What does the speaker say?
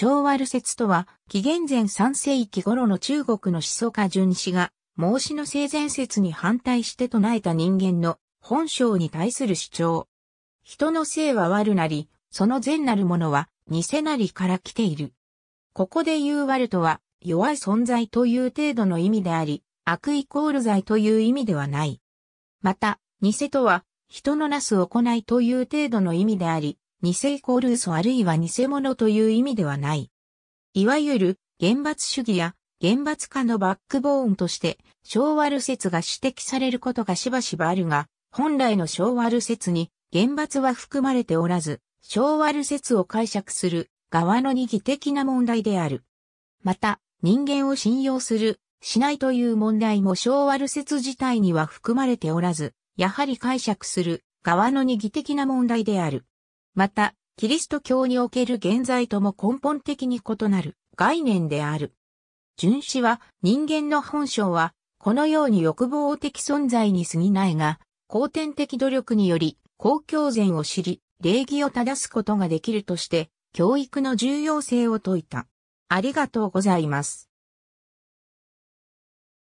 昭和説とは、紀元前3世紀頃の中国の思想家純子が、孟子の性善説に反対して唱えた人間の本性に対する主張。人の性は悪なり、その善なるものは偽なりから来ている。ここで言う悪とは、弱い存在という程度の意味であり、悪イコール罪という意味ではない。また、偽とは、人のなす行いという程度の意味であり、偽イコール嘘あるいは偽物という意味ではない。いわゆる、厳罰主義や、厳罰化のバックボーンとして、昭和ル説が指摘されることがしばしばあるが、本来の昭和ル説に、厳罰は含まれておらず、昭和ル説を解釈する側の二義的な問題である。また、人間を信用する、しないという問題も昭和ル説自体には含まれておらず、やはり解釈する側の二義的な問題である。また、キリスト教における現在とも根本的に異なる概念である。純子は人間の本性はこのように欲望的存在に過ぎないが、後天的努力により公共善を知り、礼儀を正すことができるとして、教育の重要性を説いた。ありがとうございます。